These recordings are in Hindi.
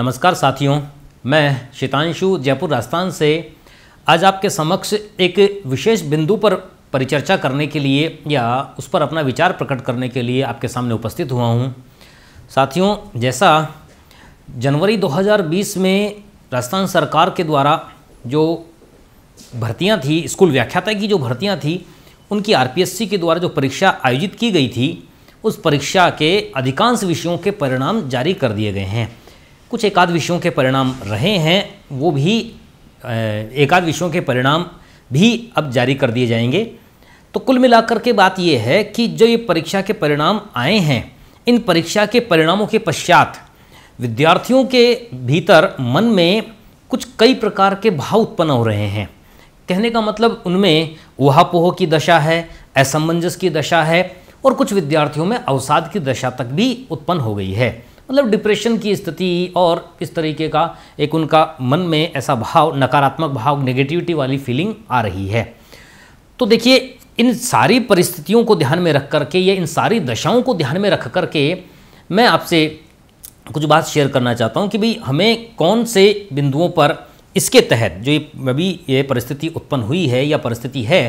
नमस्कार साथियों मैं शीतांशु जयपुर राजस्थान से आज आपके समक्ष एक विशेष बिंदु पर परिचर्चा करने के लिए या उस पर अपना विचार प्रकट करने के लिए आपके सामने उपस्थित हुआ हूँ साथियों जैसा जनवरी 2020 में राजस्थान सरकार के द्वारा जो भर्तियाँ थी स्कूल व्याख्याता की जो भर्तियाँ थी उनकी आरपीएससी के द्वारा जो परीक्षा आयोजित की गई थी उस परीक्षा के अधिकांश विषयों के परिणाम जारी कर दिए गए हैं कुछ एकाध विषयों के परिणाम रहे हैं वो भी एकाध विषयों के परिणाम भी अब जारी कर दिए जाएंगे तो कुल मिलाकर के बात ये है कि जो ये परीक्षा के परिणाम आए हैं इन परीक्षा के परिणामों के पश्चात विद्यार्थियों के भीतर मन में कुछ कई प्रकार के भाव उत्पन्न हो रहे हैं कहने का मतलब उनमें ऊहापोह की दशा है असमंजस की दशा है और कुछ विद्यार्थियों में अवसाद की दशा तक भी उत्पन्न हो गई है मतलब डिप्रेशन की स्थिति और इस तरीके का एक उनका मन में ऐसा भाव नकारात्मक भाव नेगेटिविटी वाली फीलिंग आ रही है तो देखिए इन सारी परिस्थितियों को ध्यान में रख करके या इन सारी दशाओं को ध्यान में रख करके मैं आपसे कुछ बात शेयर करना चाहता हूँ कि भाई हमें कौन से बिंदुओं पर इसके तहत जो अभी ये परिस्थिति उत्पन्न हुई है या परिस्थिति है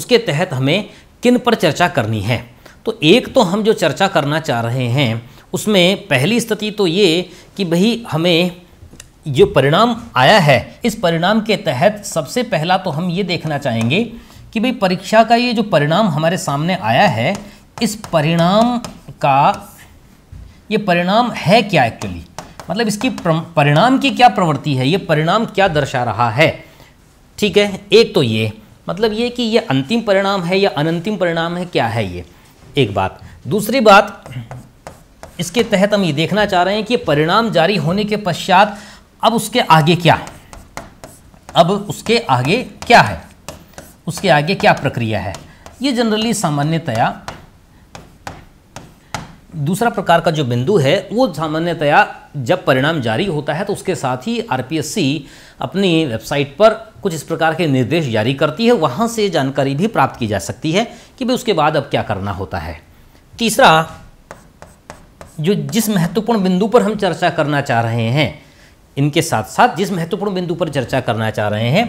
उसके तहत हमें किन पर चर्चा करनी है तो एक तो हम जो चर्चा करना चाह रहे हैं उसमें पहली स्थिति तो ये कि भाई हमें जो परिणाम आया है इस परिणाम के तहत सबसे पहला तो हम ये देखना चाहेंगे कि भाई परीक्षा का ये जो परिणाम हमारे सामने आया है इस परिणाम का ये परिणाम है क्या एक्चुअली मतलब इसकी परिणाम की क्या प्रवृत्ति है ये परिणाम क्या दर्शा रहा है ठीक है एक तो ये मतलब ये कि ये अंतिम परिणाम है या अनंतिम परिणाम है क्या है ये एक बात दूसरी बात इसके तहत हम ये देखना चाह रहे हैं कि परिणाम जारी होने के पश्चात अब उसके आगे क्या है अब उसके आगे क्या है उसके आगे क्या प्रक्रिया है ये जनरली सामान्यतया दूसरा प्रकार का जो बिंदु है वो सामान्यतया जब परिणाम जारी होता है तो उसके साथ ही आरपीएससी अपनी वेबसाइट पर कुछ इस प्रकार के निर्देश जारी करती है वहाँ से जानकारी भी प्राप्त की जा सकती है कि भाई उसके बाद अब क्या करना होता है तीसरा जो जिस महत्वपूर्ण बिंदु पर हम चर्चा करना चाह रहे हैं इनके साथ साथ जिस महत्वपूर्ण बिंदु पर चर्चा करना चाह रहे हैं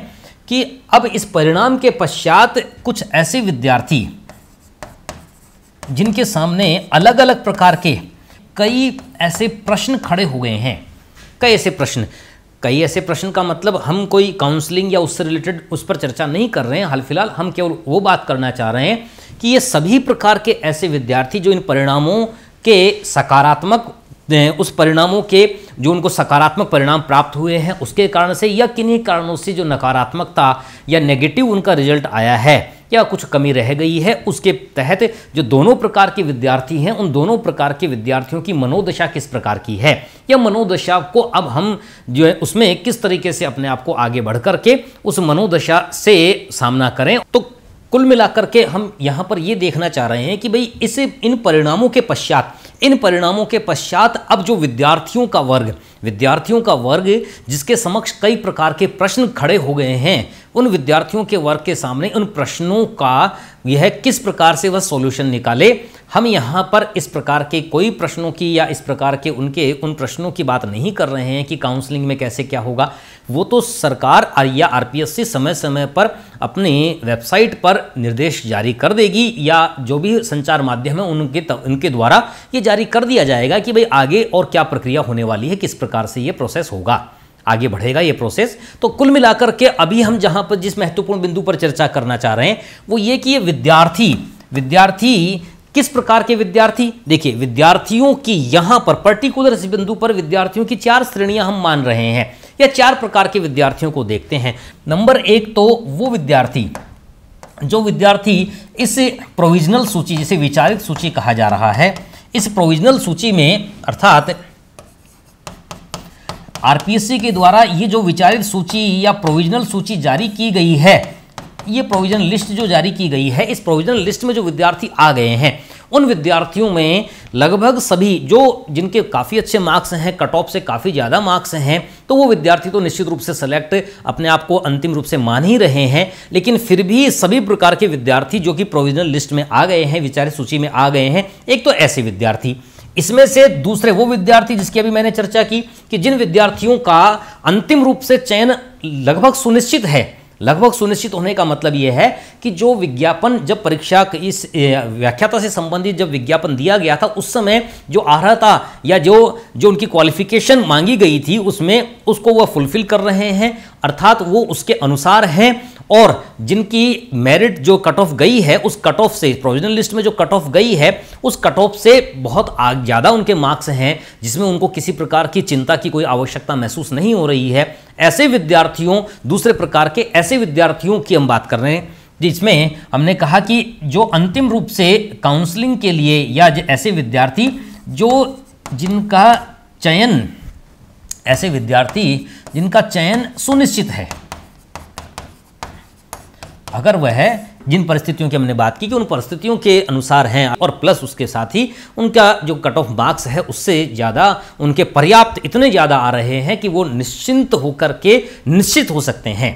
कि अब इस परिणाम के पश्चात कुछ ऐसे विद्यार्थी जिनके सामने अलग अलग प्रकार के कई ऐसे प्रश्न खड़े हो गए हैं कई ऐसे प्रश्न कई ऐसे प्रश्न का मतलब हम कोई काउंसलिंग या उससे रिलेटेड उस पर चर्चा नहीं कर रहे हैं हाल फिलहाल हम केवल वो बात करना चाह रहे हैं कि ये सभी प्रकार के ऐसे विद्यार्थी जो इन परिणामों के सकारात्मक उस परिणामों के जो उनको सकारात्मक परिणाम प्राप्त हुए हैं उसके कारण से या किन्हीं कारणों से जो नकारात्मकता या नेगेटिव उनका रिजल्ट आया है या कुछ कमी रह गई है उसके तहत जो दोनों प्रकार के विद्यार्थी हैं उन दोनों प्रकार के विद्यार्थियों की मनोदशा किस प्रकार की है या मनोदशा को अब हम जो है उसमें किस तरीके से अपने आप को आगे बढ़ करके उस मनोदशा से सामना करें तो कुल मिलाकर के हम यहाँ पर ये देखना चाह रहे हैं कि भाई इसे इन परिणामों के पश्चात इन परिणामों के पश्चात अब जो विद्यार्थियों का वर्ग विद्यार्थियों का वर्ग जिसके समक्ष कई प्रकार के प्रश्न खड़े हो गए हैं उन विद्यार्थियों के वर्ग के सामने उन प्रश्नों का यह किस प्रकार से वह सॉल्यूशन निकाले हम यहाँ पर इस प्रकार के कोई प्रश्नों की या इस प्रकार के उनके उन प्रश्नों की बात नहीं कर रहे हैं कि काउंसलिंग में कैसे क्या होगा वो तो सरकार या आर समय समय पर अपनी वेबसाइट पर निर्देश जारी कर देगी या जो भी संचार माध्यम है उनके उनके द्वारा ये जारी कर दिया जाएगा कि भाई आगे और क्या प्रक्रिया होने वाली है किस प्रकार से ये प्रोसेस होगा आगे बढ़ेगा ये प्रोसेस तो कुल मिलाकर के अभी हम जहां पर जिस महत्वपूर्ण बिंदु पर चर्चा करना चाह रहे हैं वो ये कि ये विद्यार्थी विद्यार्थी किस प्रकार के विद्यार्थी देखिए विद्यार्थियों की यहां पर पर्टिकुलर इस बिंदु पर विद्यार्थियों की चार श्रेणियां हम मान रहे हैं या चार प्रकार के विद्यार्थियों को देखते हैं नंबर एक तो वो विद्यार्थी जो विद्यार्थी इस प्रोविजनल सूची जिसे विचारित सूची कहा जा रहा है इस प्रोविजनल सूची में अर्थात आरपीएससी के द्वारा ये जो विचारित सूची या प्रोविजनल सूची जारी की गई है ये प्रोविजनल लिस्ट जो जारी की गई है इस प्रोविजनल लिस्ट में जो विद्यार्थी आ गए हैं उन विद्यार्थियों में लगभग सभी जो जिनके काफ़ी अच्छे मार्क्स हैं कट ऑफ से काफ़ी ज़्यादा मार्क्स हैं तो वो विद्यार्थी तो निश्चित रूप से सेलेक्ट अपने आप को अंतिम रूप से मान ही रहे हैं लेकिन फिर भी सभी प्रकार के विद्यार्थी जो कि प्रोविजनल लिस्ट में आ गए हैं विचार सूची में आ गए हैं एक तो ऐसे विद्यार्थी इसमें से दूसरे वो विद्यार्थी जिसकी अभी मैंने चर्चा की कि जिन विद्यार्थियों का अंतिम रूप से चयन लगभग सुनिश्चित है लगभग सुनिश्चित होने का मतलब यह है कि जो विज्ञापन जब परीक्षा इस व्याख्याता से संबंधित जब विज्ञापन दिया गया था उस समय जो अर्हता या जो जो उनकी क्वालिफिकेशन मांगी गई थी उसमें उसको वह फुलफिल कर रहे हैं अर्थात वो उसके अनुसार हैं और जिनकी मेरिट जो कट ऑफ गई है उस कट ऑफ से प्रोविजनल लिस्ट में जो कट ऑफ गई है उस कट ऑफ से बहुत ज़्यादा उनके मार्क्स हैं जिसमें उनको किसी प्रकार की चिंता की कोई आवश्यकता महसूस नहीं हो रही है ऐसे विद्यार्थियों दूसरे प्रकार के ऐसे विद्यार्थियों की हम बात कर रहे हैं जिसमें हमने कहा कि जो अंतिम रूप से काउंसलिंग के लिए या ऐसे विद्यार्थी जो जिनका चयन ऐसे विद्यार्थी जिनका चयन सुनिश्चित है अगर वह जिन परिस्थितियों की हमने बात की कि उन परिस्थितियों के अनुसार हैं और प्लस उसके साथ ही उनका जो कट ऑफ मार्क्स है उससे ज़्यादा उनके पर्याप्त इतने ज़्यादा आ रहे हैं कि वो निश्चिंत होकर के निश्चित हो सकते हैं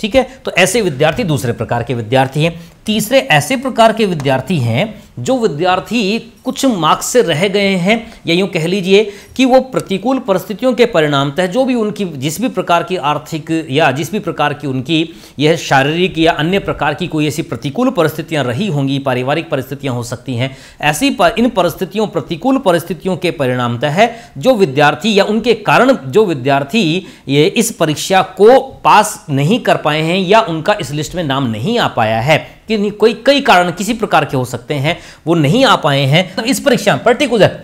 ठीक है तो ऐसे विद्यार्थी दूसरे प्रकार के विद्यार्थी हैं तीसरे ऐसे प्रकार के विद्यार्थी हैं जो विद्यार्थी कुछ मार्क्स से रह गए हैं या यूँ कह लीजिए कि वो प्रतिकूल परिस्थितियों के परिणामतः जो भी उनकी जिस भी प्रकार की आर्थिक या जिस भी प्रकार की उनकी यह शारीरिक या अन्य प्रकार की कोई ऐसी प्रतिकूल परिस्थितियाँ रही होंगी पारिवारिक परिस्थितियाँ हो सकती हैं ऐसी पर, इन परिस्थितियों प्रतिकूल परिस्थितियों के परिणामतः जो विद्यार्थी या उनके कारण जो विद्यार्थी ये इस परीक्षा को पास नहीं कर पाए हैं या उनका इस लिस्ट में नाम नहीं आ पाया है कि कोई कई कारण किसी प्रकार के हो सकते हैं वो नहीं आ पाए हैं तो इस परीक्षा में पर्टिकुलर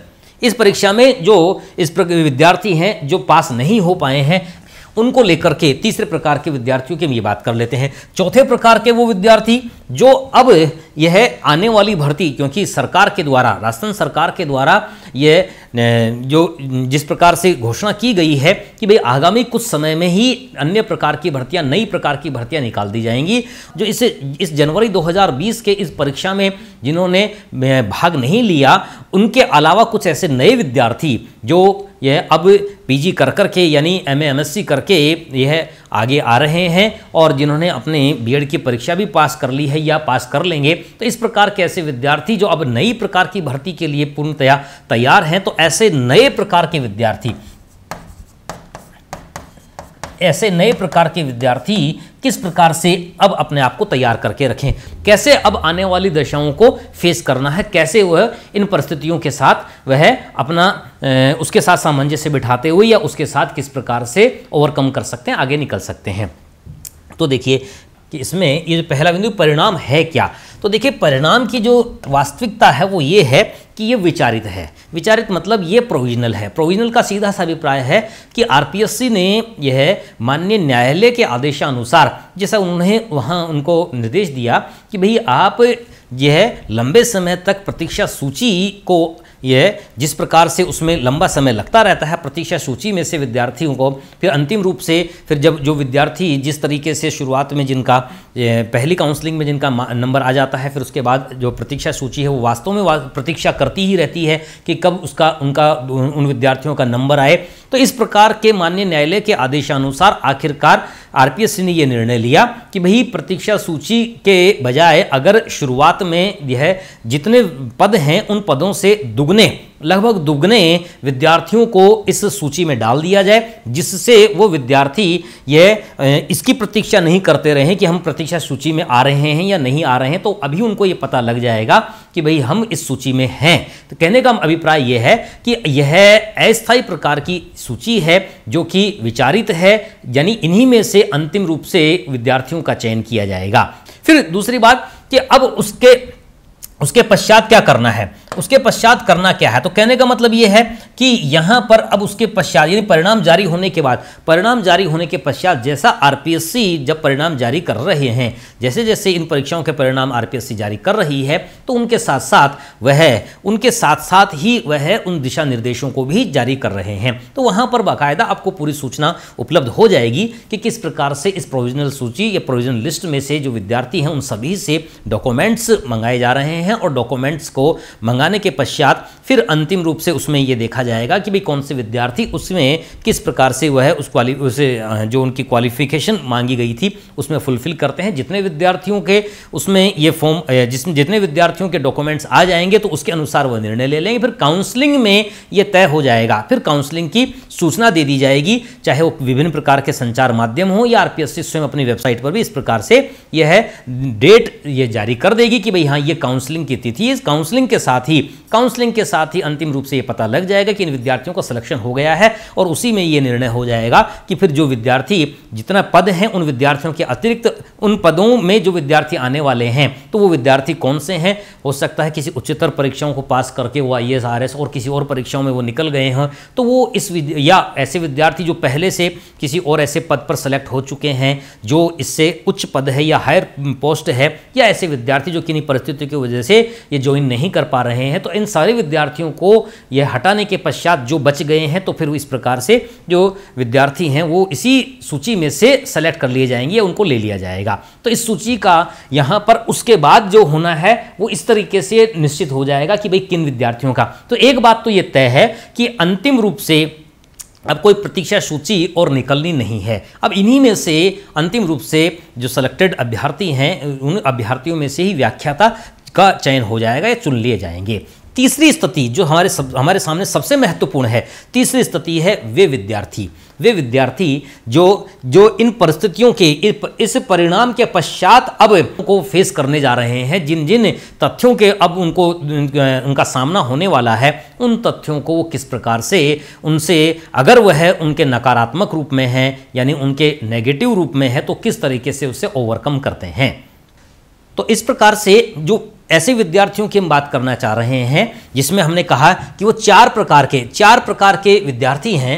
इस परीक्षा में जो इस विद्यार्थी हैं जो पास नहीं हो पाए हैं उनको लेकर के तीसरे प्रकार के विद्यार्थियों की हम ये बात कर लेते हैं चौथे प्रकार के वो विद्यार्थी जो अब यह आने वाली भर्ती क्योंकि सरकार के द्वारा राजस्थान सरकार के द्वारा यह जो जिस प्रकार से घोषणा की गई है कि भाई आगामी कुछ समय में ही अन्य प्रकार की भर्तियां नई प्रकार की भर्तियां निकाल दी जाएंगी जो इस इस जनवरी 2020 के इस परीक्षा में जिन्होंने भाग नहीं लिया उनके अलावा कुछ ऐसे नए विद्यार्थी जो यह अब पीजी कर कर के यानी एम एमएससी करके यह आगे आ रहे हैं और जिन्होंने अपने बीएड की परीक्षा भी पास कर ली है या पास कर लेंगे तो इस प्रकार के ऐसे विद्यार्थी जो अब नई प्रकार की भर्ती के लिए पूर्णतया तैयार हैं तो ऐसे नए प्रकार के विद्यार्थी ऐसे नए प्रकार के विद्यार्थी किस प्रकार से अब अपने आप को तैयार करके रखें कैसे अब आने वाली दशाओं को फेस करना है कैसे वह इन परिस्थितियों के साथ वह अपना ए, उसके साथ सामंजस्य बिठाते हुए या उसके साथ किस प्रकार से ओवरकम कर सकते हैं आगे निकल सकते हैं तो देखिए कि इसमें ये पहला बिंदु परिणाम है क्या तो देखिए परिणाम की जो वास्तविकता है वो ये है कि ये विचारित है विचारित मतलब ये प्रोविजनल है प्रोविजनल का सीधा सा अभिप्राय है कि आरपीएससी ने यह माननीय न्यायालय के आदेशानुसार जैसा उन्हें वहाँ उनको निर्देश दिया कि भाई आप यह लंबे समय तक प्रतीक्षा सूची को ये जिस प्रकार से उसमें लंबा समय लगता रहता है प्रतीक्षा सूची में से विद्यार्थियों को फिर अंतिम रूप से फिर जब जो विद्यार्थी जिस तरीके से शुरुआत में जिनका पहली काउंसलिंग में जिनका नंबर आ जाता है फिर उसके बाद जो प्रतीक्षा सूची है वो वास्तव में प्रतीक्षा करती ही रहती है कि कब उसका उनका उन विद्यार्थियों का नंबर आए तो इस प्रकार के मान्य न्यायालय के आदेशानुसार आखिरकार आरपीएससी ने यह निर्णय लिया कि भाई प्रतीक्षा सूची के बजाय अगर शुरुआत में यह जितने पद हैं उन पदों से दुगने लगभग दुगने विद्यार्थियों को इस सूची में डाल दिया जाए जिससे वो विद्यार्थी ये इसकी प्रतीक्षा नहीं करते रहे कि हम प्रतीक्षा सूची में आ रहे हैं या नहीं आ रहे हैं तो अभी उनको ये पता लग जाएगा कि भाई हम इस सूची में हैं तो कहने का अभिप्राय यह है कि यह अस्थायी प्रकार की सूची है जो कि विचारित है यानी इन्हीं में से अंतिम रूप से विद्यार्थियों का चयन किया जाएगा फिर दूसरी बात कि अब उसके उसके पश्चात क्या करना है उसके पश्चात करना क्या है तो कहने का मतलब ये है कि यहाँ पर अब उसके पश्चात यानी परिणाम जारी होने के बाद परिणाम जारी होने के पश्चात जैसा आरपीएससी जब परिणाम जारी कर रहे हैं जैसे जैसे इन परीक्षाओं के परिणाम आरपीएससी जारी कर रही है तो उनके साथ साथ वह उनके साथ साथ ही वह उन दिशा निर्देशों को भी जारी कर रहे हैं तो वहाँ पर बाकायदा आपको पूरी सूचना उपलब्ध हो जाएगी कि किस प्रकार से इस प्रोविजनल सूची या प्रोविजनल लिस्ट में से जो विद्यार्थी हैं उन सभी से डॉक्यूमेंट्स मंगाए जा रहे हैं हैं और डॉक्यूमेंट्स को मंगाने के पश्चात फिर अंतिम रूप से उसमें ये देखा जाएगा कि भाई कौन से विद्यार्थी उसमें किस प्रकार से वह उस क्वालिफ उसे जो उनकी क्वालिफिकेशन मांगी गई थी उसमें फुलफिल करते हैं जितने विद्यार्थियों के उसमें ये फॉर्म जिसमें जितने विद्यार्थियों के डॉक्यूमेंट्स आ जाएंगे तो उसके अनुसार वह निर्णय ले लेंगे फिर काउंसलिंग में ये तय हो जाएगा फिर काउंसलिंग की सूचना दे दी जाएगी चाहे वो विभिन्न प्रकार के संचार माध्यम हो या आरपीएससी स्वयं अपनी वेबसाइट पर भी इस प्रकार से यह डेट ये जारी कर देगी कि भाई हाँ ये काउंसलिंग काउंसलिंग की तिथि इस काउंसलिंग के साथ ही काउंसलिंग के साथ ही अंतिम रूप से ये पता लग जाएगा कि इन विद्यार्थियों का सिलेक्शन हो गया है और उसी में ये निर्णय हो जाएगा कि फिर जो विद्यार्थी जितना पद हैं उन विद्यार्थियों के अतिरिक्त उन पदों में जो विद्यार्थी आने वाले हैं तो वो विद्यार्थी कौन से हैं हो सकता है किसी उच्चतर परीक्षाओं को पास करके वो आई एस और किसी और परीक्षाओं में वो निकल गए हैं तो वो इस या ऐसे विद्यार्थी जो पहले से किसी और ऐसे पद पर सेलेक्ट हो चुके हैं जो इससे उच्च पद है या हायर पोस्ट है या ऐसे विद्यार्थी जो किन्हीं परिस्थितियों की वजह से ये ज्वाइन नहीं कर पा रहे हैं तो इन सारे विद्यार्थियों को ये हटाने के पश्चात जो बच गए हैं तो फिर इस प्रकार से जो विद्यार्थी हैं वो इसी सूची में से सेलेक्ट कर लिए जाएंगे या उनको ले लिया जाएगा तो इस सूची का यहाँ पर उसके बाद जो होना है वो इस तरीके से निश्चित हो जाएगा कि भाई किन विद्यार्थियों का तो एक बात तो ये तय है कि अंतिम रूप से अब कोई प्रतीक्षा सूची और निकलनी नहीं है अब इन्हीं में से अंतिम रूप से जो सेलेक्टेड अभ्यर्थी हैं उन अभ्यर्थियों में से ही व्याख्याता का चयन हो जाएगा या चुन लिए जाएंगे तीसरी स्थिति जो हमारे सब हमारे सामने सबसे महत्वपूर्ण है तीसरी स्थिति है वे विद्यार्थी वे विद्यार्थी जो जो इन परिस्थितियों के इस परिणाम के पश्चात अब को फेस करने जा रहे हैं जिन जिन तथ्यों के अब उनको उनका सामना होने वाला है उन तथ्यों को वो किस प्रकार से उनसे अगर वह उनके नकारात्मक रूप में है यानी उनके नेगेटिव रूप में है तो किस तरीके से उसे ओवरकम करते हैं तो इस प्रकार से जो ऐसे विद्यार्थियों की हम बात करना चाह रहे हैं जिसमें हमने कहा कि वो चार प्रकार के चार प्रकार के विद्यार्थी हैं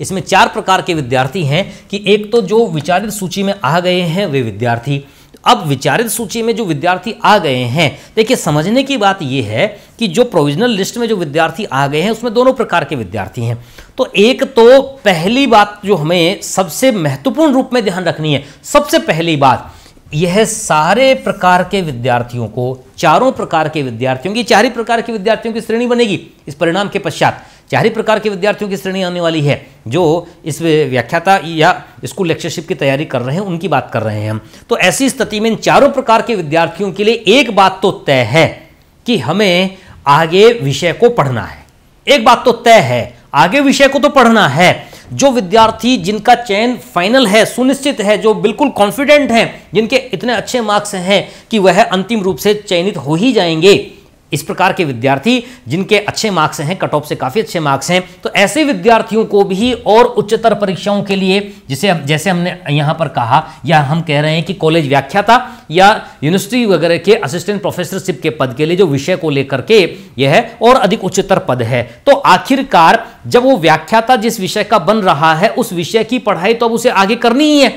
इसमें चार प्रकार के विद्यार्थी हैं कि एक तो जो विचारित सूची में आ गए हैं वे विद्यार्थी अब विचारित सूची में जो विद्यार्थी आ गए हैं देखिए समझने की बात यह है कि जो प्रोविजनल लिस्ट में जो विद्यार्थी आ गए हैं उसमें दोनों प्रकार के विद्यार्थी हैं तो एक तो पहली बात जो हमें सबसे महत्वपूर्ण रूप में ध्यान रखनी है सबसे पहली बात यह सारे प्रकार के विद्यार्थियों को चारों प्रकार के विद्यार्थियों की चार ही प्रकार के विद्यार्थियों की श्रेणी बनेगी इस परिणाम के पश्चात चार ही प्रकार के विद्यार्थियों की श्रेणी आने वाली है जो इस व्याख्याता या स्कूल लेक्चरशिप की तैयारी कर रहे हैं उनकी बात कर रहे हैं हम तो ऐसी स्थिति में इन चारों प्रकार के विद्यार्थियों के लिए एक बात तो तय है कि हमें आगे विषय को पढ़ना है एक बात तो तय है आगे विषय को तो पढ़ना है जो विद्यार्थी जिनका चयन फाइनल है सुनिश्चित है जो बिल्कुल कॉन्फिडेंट हैं जिनके इतने अच्छे मार्क्स हैं कि वह अंतिम रूप से चयनित हो ही जाएंगे इस प्रकार के विद्यार्थी जिनके अच्छे मार्क्स हैं कट ऑफ से काफ़ी अच्छे मार्क्स हैं तो ऐसे विद्यार्थियों को भी और उच्चतर परीक्षाओं के लिए जिसे जैसे हमने यहां पर कहा या हम कह रहे हैं कि कॉलेज व्याख्याता या यूनिवर्सिटी वगैरह के असिस्टेंट प्रोफेसरशिप के पद के लिए जो विषय को लेकर के यह है और अधिक उच्चतर पद है तो आखिरकार जब वो व्याख्याता जिस विषय का बन रहा है उस विषय की पढ़ाई तो अब उसे आगे करनी ही है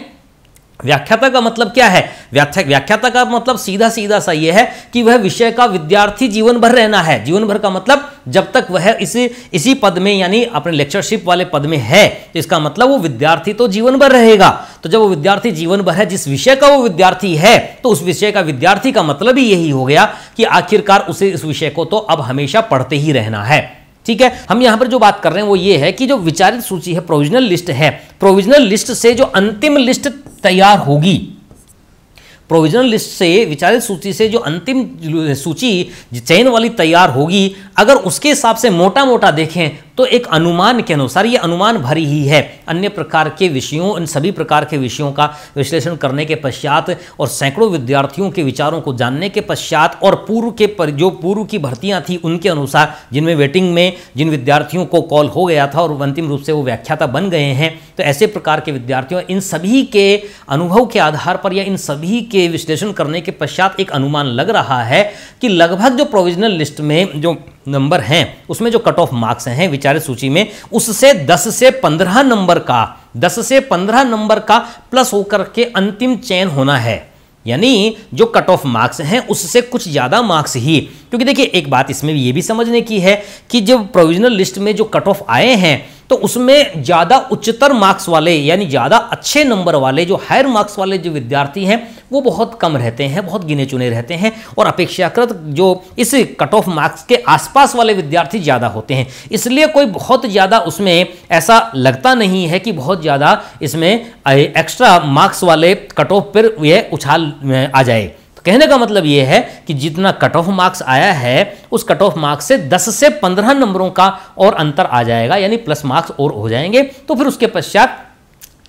व्याख्याता का मतलब क्या है व्याख्या व्याख्याता का मतलब सीधा सीधा सा यह है कि वह विषय का विद्यार्थी जीवन भर रहना है जीवन भर का मतलब जब तक वह इसी इसी पद में यानी अपने लेक्चरशिप वाले पद में है तो इसका मतलब वो विद्यार्थी तो जीवन भर रहेगा तो जब वो विद्यार्थी जीवन भर है जिस विषय का वो विद्यार्थी है तो उस विषय का विद्यार्थी का मतलब ही यही हो गया कि आखिरकार उसे इस विषय को तो अब हमेशा पढ़ते ही रहना है ठीक है हम यहां पर जो बात कर रहे हैं वो ये है कि जो विचारित सूची है प्रोविजनल लिस्ट है प्रोविजनल लिस्ट से जो अंतिम लिस्ट तैयार होगी प्रोविजनल लिस्ट से विचारित सूची से जो अंतिम सूची चयन वाली तैयार होगी अगर उसके हिसाब से मोटा मोटा देखें तो एक अनुमान के अनुसार ये अनुमान भरी ही है अन्य प्रकार के विषयों इन सभी प्रकार के विषयों का विश्लेषण करने के पश्चात और सैकड़ों विद्यार्थियों के विचारों को जानने के पश्चात और पूर्व के पर जो पूर्व की भर्तियां थी उनके अनुसार जिनमें वेटिंग में जिन विद्यार्थियों को कॉल हो गया था और अंतिम रूप से वो व्याख्याता बन गए हैं तो ऐसे प्रकार के विद्यार्थियों इन सभी के अनुभव के आधार पर या इन सभी के विश्लेषण करने के पश्चात एक अनुमान लग रहा है कि लगभग जो प्रोविजनल लिस्ट में जो नंबर हैं उसमें जो कट ऑफ मार्क्स हैं विचार सूची में उससे 10 से 15 नंबर का 10 से 15 नंबर का प्लस होकर के अंतिम चयन होना है यानी जो कट ऑफ मार्क्स हैं उससे कुछ ज़्यादा मार्क्स ही क्योंकि देखिए एक बात इसमें ये भी समझने की है कि जब प्रोविजनल लिस्ट में जो कट ऑफ आए हैं तो उसमें ज़्यादा उच्चतर मार्क्स वाले यानी ज़्यादा अच्छे नंबर वाले जो हायर मार्क्स वाले जो विद्यार्थी हैं वो बहुत कम रहते हैं बहुत गिने चुने रहते हैं और अपेक्षाकृत जो इस कट ऑफ मार्क्स के आसपास वाले विद्यार्थी ज़्यादा होते हैं इसलिए कोई बहुत ज़्यादा उसमें ऐसा लगता नहीं है कि बहुत ज़्यादा इसमें एक्स्ट्रा मार्क्स वाले कट ऑफ पर यह उछाल आ जाए तो कहने का मतलब यह है कि जितना कट ऑफ मार्क्स आया है उस कट ऑफ मार्क्स से 10 से 15 नंबरों का और अंतर आ जाएगा यानी प्लस मार्क्स और हो जाएंगे तो फिर उसके पश्चात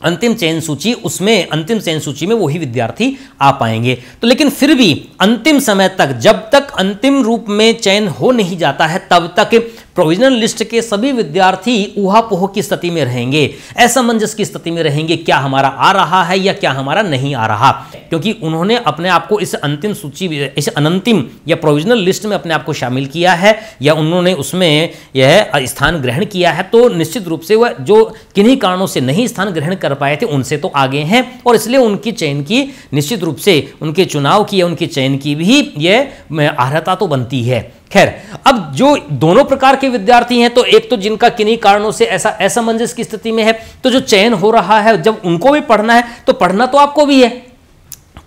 अंतिम चयन सूची उसमें अंतिम चयन सूची में वही विद्यार्थी आ पाएंगे तो लेकिन फिर भी अंतिम समय तक जब तक अंतिम रूप में चयन हो नहीं जाता है तब तक प्रोविजनल लिस्ट के सभी विद्यार्थी ऊहापोह की स्थिति में रहेंगे असमंजस की स्थिति में रहेंगे क्या हमारा आ रहा है या क्या हमारा नहीं आ रहा क्योंकि उन्होंने अपने आप को इस अंतिम सूची इस अनंतिम या प्रोविजनल लिस्ट में अपने आप को शामिल किया है या उन्होंने उसमें यह स्थान ग्रहण किया है तो निश्चित रूप से वह जो किन्हीं कारणों से नहीं स्थान ग्रहण कर पाए थे उनसे तो आगे हैं और इसलिए उनकी चयन की निश्चित रूप से उनके चुनाव की या उनके चयन की भी यह अर्हता तो बनती है खैर अब जो दोनों प्रकार के विद्यार्थी हैं तो एक तो जिनका किन्हीं कारणों से ऐसा असमंजस की स्थिति में है तो जो चयन हो रहा है जब उनको भी पढ़ना है तो पढ़ना तो आपको भी है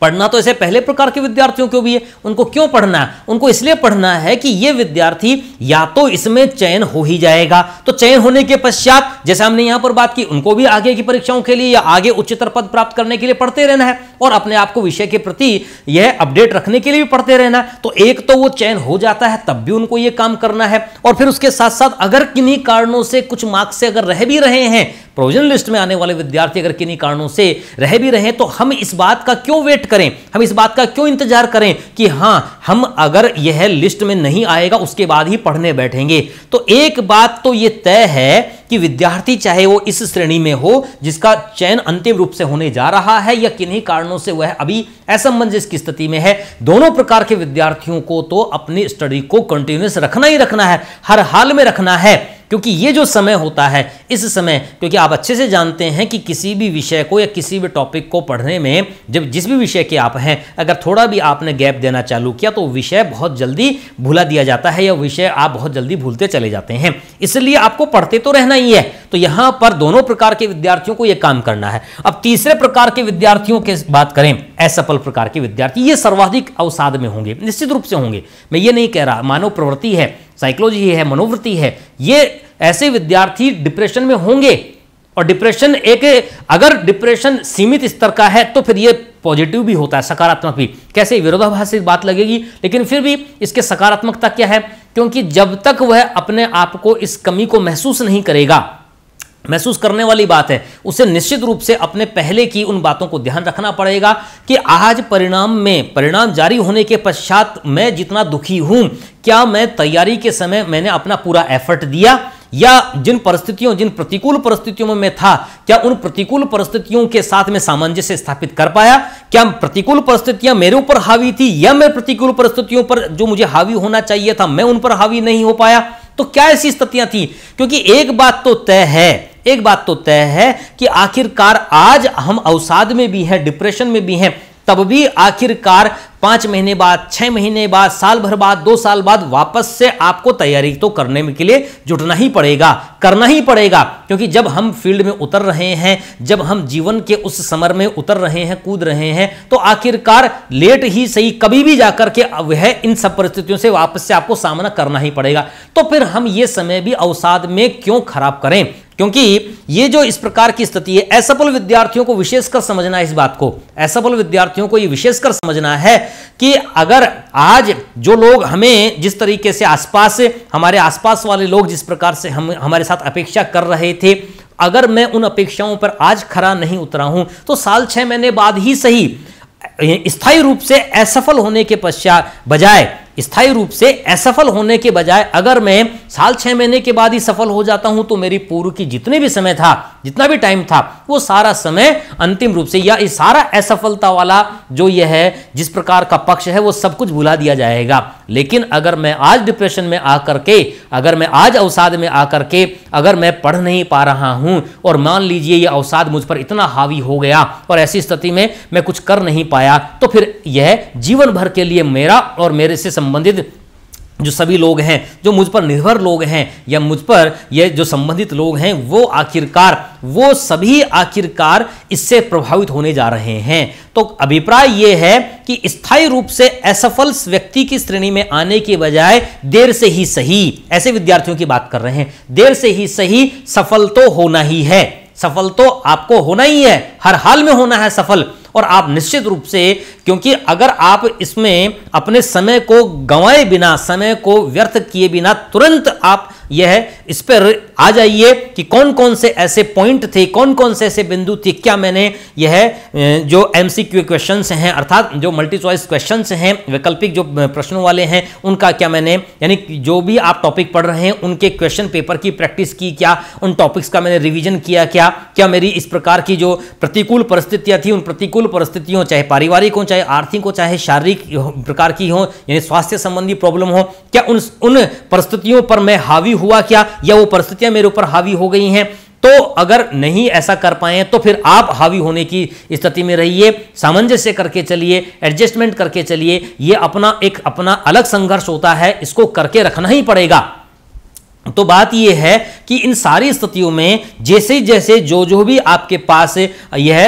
पढ़ना तो ऐसे पहले प्रकार के विद्यार्थियों को भी है उनको क्यों पढ़ना है उनको इसलिए पढ़ना है कि ये विद्यार्थी या तो इसमें चयन हो ही जाएगा तो चयन होने के पश्चात जैसे हमने यहां पर बात की उनको भी आगे की परीक्षाओं के लिए या आगे उच्चतर पद प्राप्त करने के लिए पढ़ते रहना है और अपने आप को विषय के प्रति यह अपडेट रखने के लिए भी पढ़ते रहना तो एक तो वो चयन हो जाता है तब भी उनको यह काम करना है और फिर उसके साथ साथ अगर किन्हीं कारणों से कुछ मार्क्स से अगर रह भी रहे हैं प्रोविजन लिस्ट में आने वाले विद्यार्थी अगर किन्हीं कारणों से रह भी रहे तो हम इस बात का क्यों वेट करें हम इस बात का क्यों इंतजार करें कि हाँ हम अगर यह लिस्ट में नहीं आएगा उसके बाद ही पढ़ने बैठेंगे तो एक बात तो यह तय है कि विद्यार्थी चाहे वो इस श्रेणी में हो जिसका चयन अंतिम रूप से होने जा रहा है या किन्हीं कारणों से वह अभी असमंजस की स्थिति में है दोनों प्रकार के विद्यार्थियों को तो अपनी स्टडी को कंटिन्यूस रखना ही रखना है हर हाल में रखना है क्योंकि ये जो समय होता है इस समय क्योंकि आप अच्छे से जानते हैं कि किसी भी विषय को या किसी भी टॉपिक को पढ़ने में जब जिस भी विषय के आप हैं अगर थोड़ा भी आपने गैप देना चालू किया तो विषय बहुत जल्दी भुला दिया जाता है या विषय आप बहुत जल्दी भूलते चले जाते हैं इसलिए आपको पढ़ते तो रहना ही है तो यहां पर दोनों प्रकार के विद्यार्थियों को यह काम करना है अब तीसरे प्रकार के विद्यार्थियों की बात करें असफल प्रकार के विद्यार्थी ये सर्वाधिक अवसाद में होंगे निश्चित रूप से होंगे मैं ये नहीं कह रहा मानव प्रवृत्ति है साइकोलॉजी है मनोवृत्ति है ये ऐसे विद्यार्थी डिप्रेशन में होंगे और डिप्रेशन एक अगर डिप्रेशन सीमित स्तर का है तो फिर ये पॉजिटिव भी होता है सकारात्मक भी कैसे विरोधाभासी बात लगेगी लेकिन फिर भी इसके सकारात्मकता क्या है क्योंकि जब तक वह अपने आप को इस कमी को महसूस नहीं करेगा महसूस करने वाली बात है उसे निश्चित रूप से अपने पहले की उन बातों को ध्यान रखना पड़ेगा कि आज परिणाम में परिणाम जारी होने के पश्चात मैं जितना दुखी हूं क्या मैं तैयारी के समय मैंने अपना पूरा एफर्ट दिया या जिन परिस्थितियों जिन प्रतिकूल परिस्थितियों में मैं था क्या उन प्रतिकूल परिस्थितियों के साथ में सामंजस्य स्थापित कर पाया क्या प्रतिकूल परिस्थितियां मेरे ऊपर हावी थी या मैं प्रतिकूल परिस्थितियों पर जो मुझे हावी होना चाहिए था मैं उन पर हावी नहीं हो पाया तो क्या ऐसी स्थितियां थी क्योंकि एक बात तो तय है एक बात तो तय है कि आखिरकार आज हम अवसाद में भी हैं डिप्रेशन में भी हैं तब भी आखिरकार पांच महीने बाद छह महीने बाद साल भर बाद दो साल बाद वापस से आपको तैयारी तो करने के लिए जुटना ही पड़ेगा करना ही पड़ेगा क्योंकि जब हम फील्ड में उतर रहे हैं जब हम जीवन के उस समर में उतर रहे हैं कूद रहे हैं तो आखिरकार लेट ही सही कभी भी जाकर के वह इन सब परिस्थितियों से वापस से आपको सामना करना ही पड़ेगा तो फिर हम ये समय भी अवसाद में क्यों खराब करें क्योंकि ये जो इस प्रकार की स्थिति है असफल विद्यार्थियों को विशेषकर समझना है इस बात को असफल विद्यार्थियों को ये विशेषकर समझना है कि अगर आज जो लोग हमें जिस तरीके से आसपास हमारे आसपास वाले लोग जिस प्रकार से हम हमारे साथ अपेक्षा कर रहे थे अगर मैं उन अपेक्षाओं पर आज खरा नहीं उतरा हूं तो साल छह महीने बाद ही सही स्थायी रूप से असफल होने के पश्चात बजाय स्थायी रूप से असफल होने के बजाय अगर मैं साल छह महीने के बाद ही सफल हो जाता हूं तो मेरी पूर्व की जितने भी समय था जितना भी टाइम था वो सारा समय अंतिम रूप से या इस सारा असफलता वाला जो यह है जिस प्रकार का पक्ष है वो सब कुछ भुला दिया जाएगा लेकिन अगर मैं आज डिप्रेशन में आकर के अगर मैं आज अवसाद में आकर के अगर मैं पढ़ नहीं पा रहा हूं और मान लीजिए यह अवसाद मुझ पर इतना हावी हो गया और ऐसी स्थिति में मैं कुछ कर नहीं पाया तो फिर यह जीवन भर के लिए मेरा और मेरे से संबंधित जो सभी लोग हैं जो मुझ पर निर्भर लोग हैं या मुझ पर ये जो संबंधित लोग हैं वो आखिरकार वो सभी आखिरकार इससे प्रभावित होने जा रहे हैं तो अभिप्राय ये है कि स्थायी रूप से असफल व्यक्ति की श्रेणी में आने के बजाय देर से ही सही ऐसे विद्यार्थियों की बात कर रहे हैं देर से ही सही सफल तो होना ही है सफल तो आपको होना ही है हर हाल में होना है सफल और आप निश्चित रूप से क्योंकि अगर आप इसमें अपने समय को गंवाए बिना समय को व्यर्थ किए बिना तुरंत आप यह है इस पर आ जाइए कि कौन कौन से ऐसे पॉइंट थे कौन कौन से ऐसे बिंदु थे क्या मैंने यह जो एम सी क्यू क्वेश्चन हैं अर्थात जो मल्टी चॉइस क्वेश्चन हैं वैकल्पिक जो प्रश्नों वाले हैं उनका क्या मैंने यानी जो भी आप टॉपिक पढ़ रहे हैं उनके क्वेश्चन पेपर की प्रैक्टिस की क्या उन टॉपिक्स का मैंने रिविजन किया क्या क्या मेरी इस प्रकार की जो प्रतिकूल परिस्थितियाँ थी उन प्रतिकूल परिस्थितियों चाहे पारिवारिक हो चाहे आर्थिक हो चाहे शारीरिक प्रकार की हो यानी स्वास्थ्य संबंधी प्रॉब्लम हो क्या उन परिस्थितियों पर मैं हावी हुआ क्या या वो परिस्थितियां मेरे ऊपर हावी हो गई हैं तो अगर नहीं ऐसा कर पाए तो फिर आप हावी होने की स्थिति में रहिए सामंजस्य करके चलिए एडजस्टमेंट करके चलिए ये अपना एक अपना अलग संघर्ष होता है इसको करके रखना ही पड़ेगा तो बात यह है कि इन सारी स्थितियों में जैसे जैसे जो जो भी आपके पास यह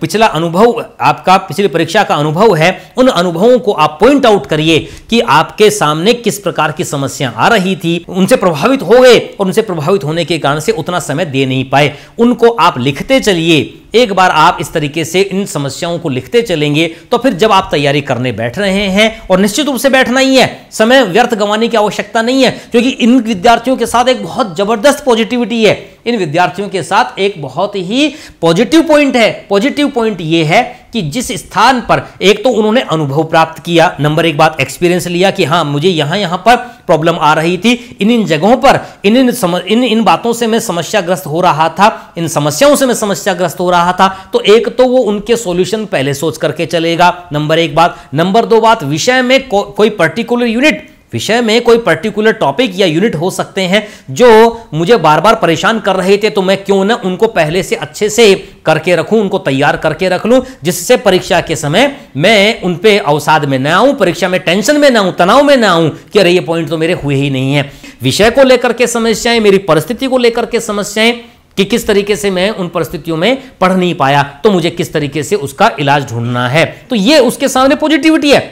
पिछला अनुभव आपका पिछली परीक्षा का अनुभव है उन अनुभवों को आप पॉइंट आउट करिए कि आपके सामने किस प्रकार की समस्या आ रही थी उनसे प्रभावित हो गए और उनसे प्रभावित होने के कारण से उतना समय दे नहीं पाए उनको आप लिखते चलिए एक बार आप इस तरीके से इन समस्याओं को लिखते चलेंगे तो फिर जब आप तैयारी करने बैठ रहे हैं और निश्चित रूप से बैठना ही है समय व्यर्थ गंवाने की आवश्यकता नहीं है क्योंकि इन विद्यार्थियों के साथ एक बहुत जबरदस्त पॉजिटिविटी है इन विद्यार्थियों के साथ एक बहुत ही पॉजिटिव पॉइंट है पॉजिटिव पॉइंट यह है कि जिस स्थान पर एक तो उन्होंने अनुभव प्राप्त किया नंबर एक बात एक्सपीरियंस लिया कि हाँ मुझे यहां यहां पर प्रॉब्लम आ रही थी इन इन जगहों पर इन इन सम, इन इन बातों से मैं समस्याग्रस्त हो रहा था इन समस्याओं से मैं समस्याग्रस्त हो रहा था तो एक तो वो उनके सॉल्यूशन पहले सोच करके चलेगा नंबर एक बात नंबर दो बात विषय में को, कोई पर्टिकुलर यूनिट विषय में कोई पर्टिकुलर टॉपिक या यूनिट हो सकते हैं जो मुझे बार बार परेशान कर रहे थे तो मैं क्यों ना उनको पहले से अच्छे से करके रखूं उनको तैयार करके रख लूं जिससे परीक्षा के समय मैं उन पर अवसाद में ना आऊं परीक्षा में टेंशन में ना आऊं तनाव में ना आऊं कि अरे ये पॉइंट तो मेरे हुए ही नहीं है विषय को लेकर के समस्याएं मेरी परिस्थिति को लेकर के समस्याएं कि किस तरीके से मैं उन परिस्थितियों में पढ़ नहीं पाया तो मुझे किस तरीके से उसका इलाज ढूंढना है तो ये उसके सामने पॉजिटिविटी है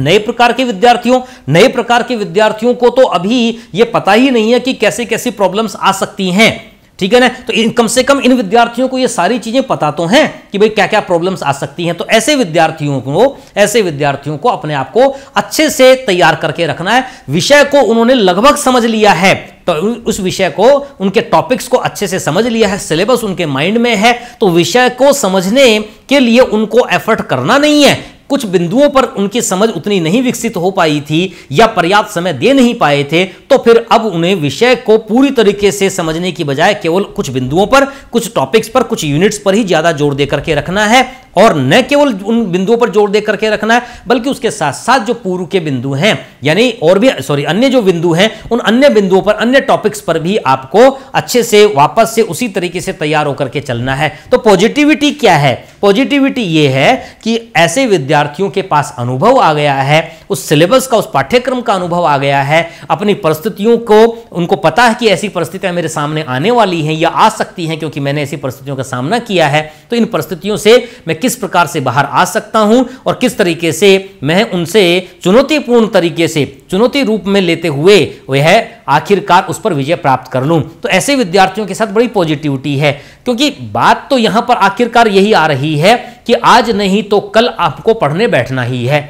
नए प्रकार के विद्यार्थियों नए प्रकार के विद्यार्थियों को तो अभी ये पता ही नहीं है कि कैसे कैसी प्रॉब्लम्स आ सकती हैं ठीक है ना तो इन कम से कम इन विद्यार्थियों को ये सारी चीजें पता तो हैं कि भाई क्या क्या प्रॉब्लम्स आ सकती हैं तो ऐसे विद्यार्थियों को ऐसे विद्यार्थियों को अपने आप को अच्छे से तैयार करके रखना है विषय को उन्होंने लगभग समझ लिया है तो उस विषय को उनके टॉपिक्स को अच्छे से समझ लिया है सिलेबस उनके माइंड में है तो विषय को समझने के लिए उनको एफर्ट करना नहीं है कुछ बिंदुओं पर उनकी समझ उतनी नहीं विकसित हो पाई थी या पर्याप्त समय दे नहीं पाए थे तो फिर अब उन्हें विषय को पूरी तरीके से समझने की बजाय केवल कुछ बिंदुओं पर कुछ टॉपिक्स पर कुछ यूनिट्स पर ही ज़्यादा जोर दे करके रखना है और न केवल उन बिंदुओं पर जोर दे करके रखना है बल्कि उसके साथ साथ जो पूर्व के बिंदु हैं यानी और भी सॉरी अन्य जो बिंदु हैं उन अन्य बिंदुओं पर अन्य टॉपिक्स पर भी आपको अच्छे से वापस से उसी तरीके से तैयार होकर के चलना है तो पॉजिटिविटी क्या है पॉजिटिविटी ये है कि ऐसे विद्यार्थियों के पास अनुभव आ गया है उस सिलेबस का उस पाठ्यक्रम का अनुभव आ गया है अपनी परिस्थितियों को उनको पता है कि ऐसी परिस्थितियां मेरे सामने आने वाली हैं या आ सकती हैं क्योंकि मैंने ऐसी परिस्थितियों का सामना किया है तो इन परिस्थितियों से मैं किस प्रकार से बाहर आ सकता हूं और किस तरीके से मैं उनसे चुनौतीपूर्ण तरीके से चुनौती रूप में लेते हुए वह आखिरकार उस पर विजय प्राप्त कर लूं तो ऐसे विद्यार्थियों के साथ बड़ी पॉजिटिविटी है क्योंकि बात तो यहां पर आखिरकार यही आ रही है कि आज नहीं तो कल आपको पढ़ने बैठना ही है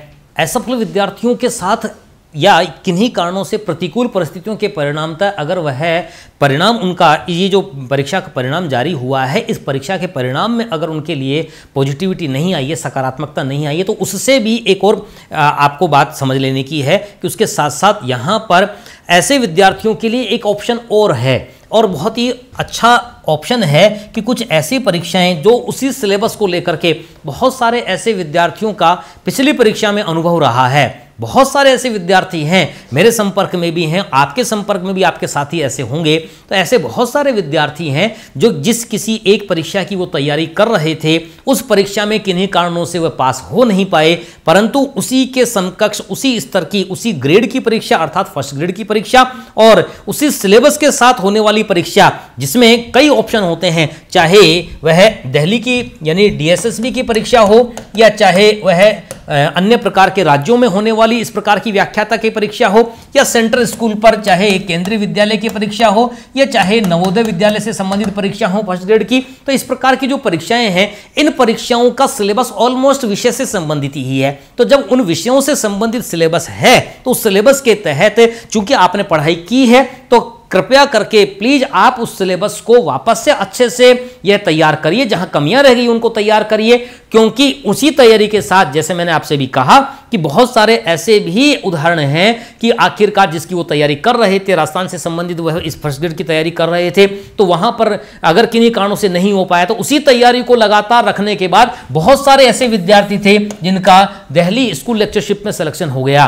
असफल विद्यार्थियों के साथ या किन्हीं कारणों से प्रतिकूल परिस्थितियों के परिणामतः अगर वह परिणाम उनका ये जो परीक्षा का परिणाम जारी हुआ है इस परीक्षा के परिणाम में अगर उनके लिए पॉजिटिविटी नहीं आई है सकारात्मकता नहीं आई है तो उससे भी एक और आपको बात समझ लेने की है कि उसके साथ साथ यहाँ पर ऐसे विद्यार्थियों के लिए एक ऑप्शन और है और बहुत ही अच्छा ऑप्शन है कि कुछ ऐसी परीक्षाएं जो उसी सिलेबस को लेकर के बहुत सारे ऐसे विद्यार्थियों का पिछली परीक्षा में अनुभव रहा है बहुत सारे ऐसे विद्यार्थी हैं मेरे संपर्क में भी हैं आपके संपर्क में भी आपके साथी ऐसे होंगे तो ऐसे बहुत सारे विद्यार्थी हैं जो जिस किसी एक परीक्षा की वो तैयारी कर रहे थे उस परीक्षा में किन्हीं कारणों से वह पास हो नहीं पाए परंतु उसी के समकक्ष उसी स्तर की उसी ग्रेड की परीक्षा अर्थात फर्स्ट ग्रेड की परीक्षा और उसी सिलेबस के साथ होने वाली परीक्षा जिसमें कई ऑप्शन होते हैं चाहे वह दिल्ली की यानी डी की परीक्षा हो या चाहे वह अन्य प्रकार के राज्यों में होने वाली इस प्रकार की व्याख्याता की परीक्षा हो या सेंट्रल स्कूल पर चाहे केंद्रीय विद्यालय की परीक्षा हो या चाहे नवोदय विद्यालय से संबंधित परीक्षा हो फर्स्ट ग्रेड की तो इस प्रकार की जो परीक्षाएं हैं इन परीक्षाओं का सिलेबस ऑलमोस्ट विषय से संबंधित ही है तो जब उन विषयों से संबंधित सिलेबस है तो उस सिलेबस के तहत चूंकि आपने पढ़ाई की है तो कृपया करके प्लीज़ आप उस सिलेबस को वापस से अच्छे से यह तैयार करिए जहां कमियां रह गई उनको तैयार करिए क्योंकि उसी तैयारी के साथ जैसे मैंने आपसे भी कहा कि बहुत सारे ऐसे भी उदाहरण हैं कि आखिरकार जिसकी वो तैयारी कर रहे थे राजस्थान से संबंधित वह इस फर्स्ट ग्रेड की तैयारी कर रहे थे तो वहां पर अगर किन्हीं कारणों से नहीं हो पाया तो उसी तैयारी को लगातार रखने के बाद बहुत सारे ऐसे विद्यार्थी थे जिनका दहली स्कूल लेक्चरशिप में सिलेक्शन हो गया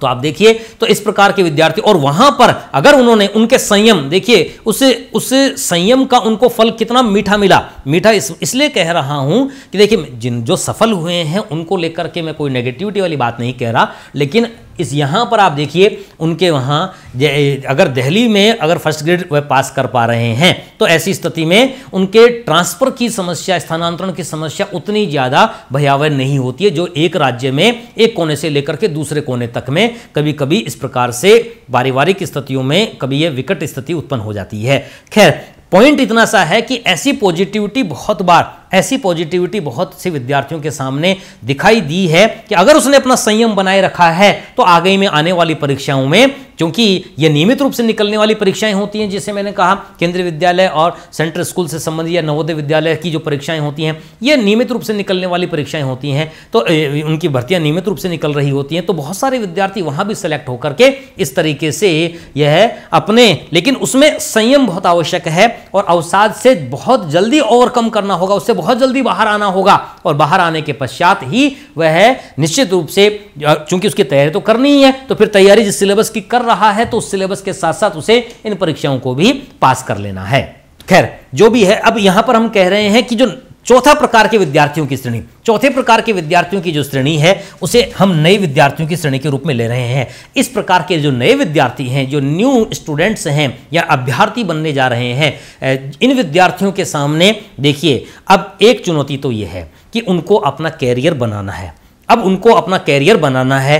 तो आप देखिए तो इस प्रकार के विद्यार्थी और वहां पर अगर उन्होंने उनके संयम देखिए उसे उस संयम का उनको फल कितना मीठा मिला मीठा इस, इसलिए कह रहा हूं कि देखिए जिन जो सफल हुए हैं उनको लेकर के मैं कोई नेगेटिविटी वाली बात नहीं कह रहा लेकिन इस यहाँ पर आप देखिए उनके वहाँ अगर दिल्ली में अगर फर्स्ट ग्रेड वह पास कर पा रहे हैं तो ऐसी स्थिति में उनके ट्रांसफ़र की समस्या स्थानांतरण की समस्या उतनी ज़्यादा भयावह नहीं होती है जो एक राज्य में एक कोने से लेकर के दूसरे कोने तक में कभी कभी इस प्रकार से पारिवारिक स्थितियों में कभी यह विकट स्थिति उत्पन्न हो जाती है खैर पॉइंट इतना सा है कि ऐसी पॉजिटिविटी बहुत बार ऐसी पॉजिटिविटी बहुत से विद्यार्थियों के सामने दिखाई दी है कि अगर उसने अपना संयम बनाए रखा है तो आगे में आने वाली परीक्षाओं में क्योंकि ये नियमित रूप से निकलने वाली परीक्षाएं होती हैं जैसे मैंने कहा केंद्रीय विद्यालय और सेंट्रल स्कूल से संबंधित या नवोदय विद्यालय की जो परीक्षाएं होती हैं ये नियमित रूप से निकलने वाली परीक्षाएं होती हैं तो उनकी भर्तियां नियमित रूप से निकल रही होती हैं तो बहुत सारे विद्यार्थी वहाँ भी सिलेक्ट होकर के इस तरीके से यह अपने लेकिन उसमें संयम बहुत आवश्यक है और अवसाद से बहुत जल्दी ओवरकम करना होगा उससे बहुत जल्दी बाहर आना होगा और बाहर आने के पश्चात ही वह निश्चित रूप से चूंकि उसकी तैयारी तो करनी ही है तो फिर तैयारी जिस सिलेबस की कर रहा है तो उस सिलेबस के साथ साथ उसे इन परीक्षाओं को भी पास कर लेना है खैर जो भी है अब यहां पर हम कह रहे हैं कि जो चौथा प्रकार के विद्यार्थियों की श्रेणी चौथे प्रकार के विद्यार्थियों की जो श्रेणी है उसे हम नए विद्यार्थियों की श्रेणी के रूप में ले रहे हैं इस प्रकार के जो नए विद्यार्थी हैं जो न्यू स्टूडेंट्स हैं या अभ्यर्थी बनने जा रहे हैं इन विद्यार्थियों के सामने देखिए अब एक चुनौती तो ये है कि उनको अपना कैरियर बनाना है अब उनको अपना कैरियर बनाना है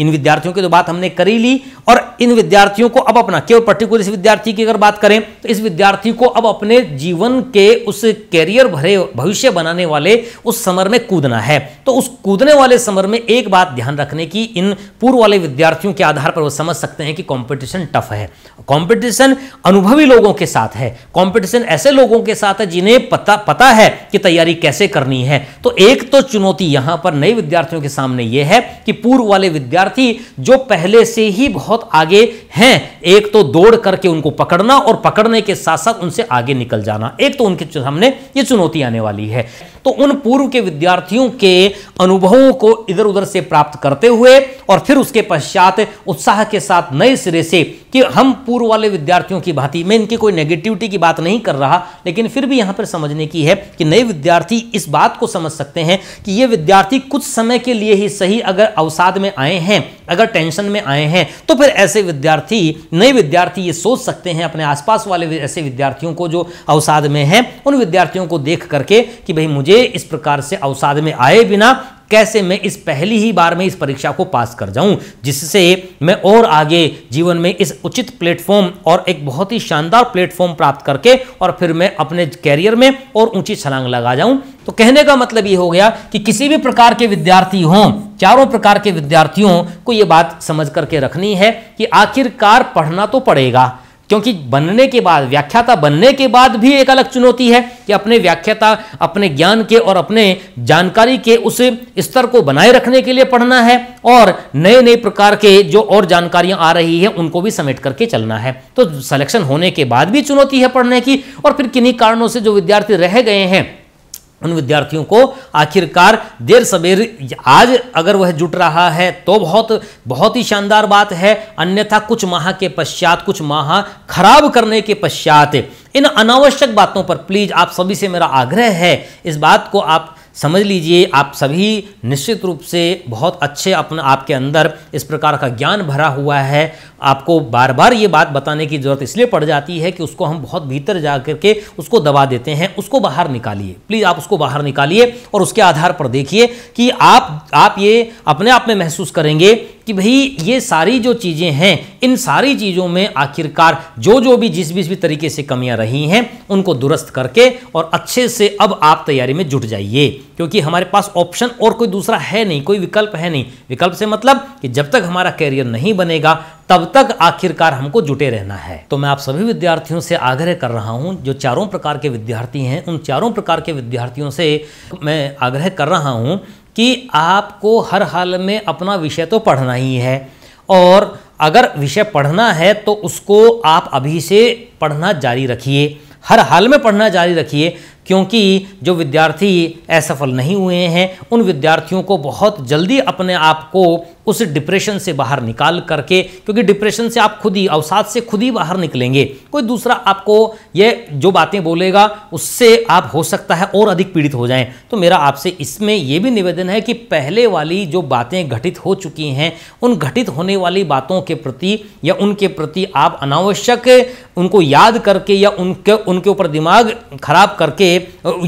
इन विद्यार्थियों की तो बात हमने करी ली और इन विद्यार्थियों को अब अपना केवल पर्टिकुलर इस विद्यार्थी की अगर बात करें तो इस विद्यार्थी को अब अपने जीवन के उस कैरियर भरे भविष्य बनाने वाले उस समर में कूदना है तो उस कूदने वाले समर में एक बात ध्यान रखने की इन पूर्व वाले विद्यार्थियों के आधार पर वो समझ सकते हैं कि कॉम्पिटिशन टफ है कॉम्पिटिशन अनुभवी लोगों के साथ है कॉम्पिटिशन ऐसे लोगों के साथ है जिन्हें पता पता है कि तैयारी कैसे करनी है तो एक तो चुनौती यहां पर नए विद्यार्थी विद्यार्थियों के सामने यह है कि पूर्व वाले विद्यार्थी जो पहले से ही बहुत आगे हैं एक तो दौड़ करके उनको पकड़ना और पकड़ने के साथ साथ उनसे आगे निकल जाना एक तो उनके सामने ये चुनौती आने वाली है तो उन पूर्व के विद्यार्थियों के अनुभवों को इधर उधर से प्राप्त करते हुए और फिर उसके पश्चात उत्साह के साथ नए सिरे से कि हम पूर्व वाले विद्यार्थियों की भांति मैं इनकी कोई नेगेटिविटी की बात नहीं कर रहा लेकिन फिर भी यहाँ पर समझने की है कि नए विद्यार्थी इस बात को समझ सकते हैं कि ये विद्यार्थी कुछ समय के लिए ही सही अगर अवसाद में आए हैं अगर टेंशन में आए हैं तो फिर ऐसे विद्यार्थी नए विद्यार्थी ये सोच सकते हैं अपने आसपास वाले ऐसे विद्यार्थियों को जो अवसाद में हैं उन विद्यार्थियों को देख करके कि भाई मुझे इस प्रकार से अवसाद में आए बिना कैसे मैं इस पहली ही बार में इस परीक्षा को पास कर जाऊं जिससे मैं और आगे जीवन में इस उचित प्लेटफॉर्म और एक बहुत ही शानदार प्लेटफॉर्म प्राप्त करके और फिर मैं अपने कैरियर में और ऊंची छलांग लगा जाऊं तो कहने का मतलब ये हो गया कि किसी भी प्रकार के विद्यार्थी हों चारों प्रकार के विद्यार्थियों को ये बात समझ करके रखनी है कि आखिरकार पढ़ना तो पड़ेगा क्योंकि बनने के बाद व्याख्याता बनने के बाद भी एक अलग चुनौती है कि अपने व्याख्याता अपने ज्ञान के और अपने जानकारी के उस स्तर को बनाए रखने के लिए पढ़ना है और नए नए प्रकार के जो और जानकारियां आ रही है उनको भी समेट करके चलना है तो सिलेक्शन होने के बाद भी चुनौती है पढ़ने की और फिर किन्हीं कारणों से जो विद्यार्थी रह गए हैं उन विद्यार्थियों को आखिरकार देर सवेर आज अगर वह जुट रहा है तो बहुत बहुत ही शानदार बात है अन्यथा कुछ माह के पश्चात कुछ माह खराब करने के पश्चात इन अनावश्यक बातों पर प्लीज़ आप सभी से मेरा आग्रह है इस बात को आप समझ लीजिए आप सभी निश्चित रूप से बहुत अच्छे अपने आपके अंदर इस प्रकार का ज्ञान भरा हुआ है आपको बार बार ये बात बताने की ज़रूरत इसलिए पड़ जाती है कि उसको हम बहुत भीतर जा करके उसको दबा देते हैं उसको बाहर निकालिए प्लीज़ आप उसको बाहर निकालिए और उसके आधार पर देखिए कि आप आप ये अपने आप में महसूस करेंगे कि भाई ये सारी जो चीज़ें हैं इन सारी चीज़ों में आखिरकार जो जो भी जिस भी, भी तरीके से कमियां रही हैं उनको दुरुस्त करके और अच्छे से अब आप तैयारी में जुट जाइए क्योंकि हमारे पास ऑप्शन और कोई दूसरा है नहीं कोई विकल्प है नहीं विकल्प से मतलब कि जब तक हमारा कैरियर नहीं बनेगा तब तक आखिरकार हमको जुटे रहना है तो मैं आप सभी विद्यार्थियों से आग्रह कर रहा हूँ जो चारों प्रकार के विद्यार्थी हैं उन चारों प्रकार के विद्यार्थियों से मैं आग्रह कर रहा हूँ कि आपको हर हाल में अपना विषय तो पढ़ना ही है और अगर विषय पढ़ना है तो उसको आप अभी से पढ़ना जारी रखिए हर हाल में पढ़ना जारी रखिए क्योंकि जो विद्यार्थी असफल नहीं हुए हैं उन विद्यार्थियों को बहुत जल्दी अपने आप को उस डिप्रेशन से बाहर निकाल करके क्योंकि डिप्रेशन से आप खुद ही अवसाद से खुद ही बाहर निकलेंगे कोई दूसरा आपको ये जो बातें बोलेगा उससे आप हो सकता है और अधिक पीड़ित हो जाएं तो मेरा आपसे इसमें यह भी निवेदन है कि पहले वाली जो बातें घटित हो चुकी हैं उन घटित होने वाली बातों के प्रति या उनके प्रति आप अनावश्यक उनको याद करके या उनके उनके ऊपर दिमाग खराब करके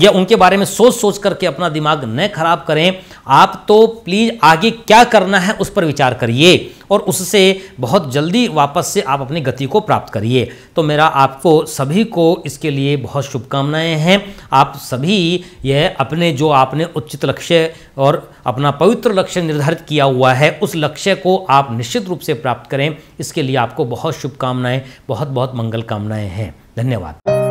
या उनके बारे में सोच सोच करके अपना दिमाग न खराब करें आप तो प्लीज़ आगे क्या करना है उस पर विचार करिए और उससे बहुत जल्दी वापस से आप अपनी गति को प्राप्त करिए तो मेरा आपको सभी को इसके लिए बहुत शुभकामनाएं हैं आप सभी यह अपने जो आपने उचित लक्ष्य और अपना पवित्र लक्ष्य निर्धारित किया हुआ है उस लक्ष्य को आप निश्चित रूप से प्राप्त करें इसके लिए आपको बहुत शुभकामनाएं बहुत बहुत मंगल कामनाएं हैं धन्यवाद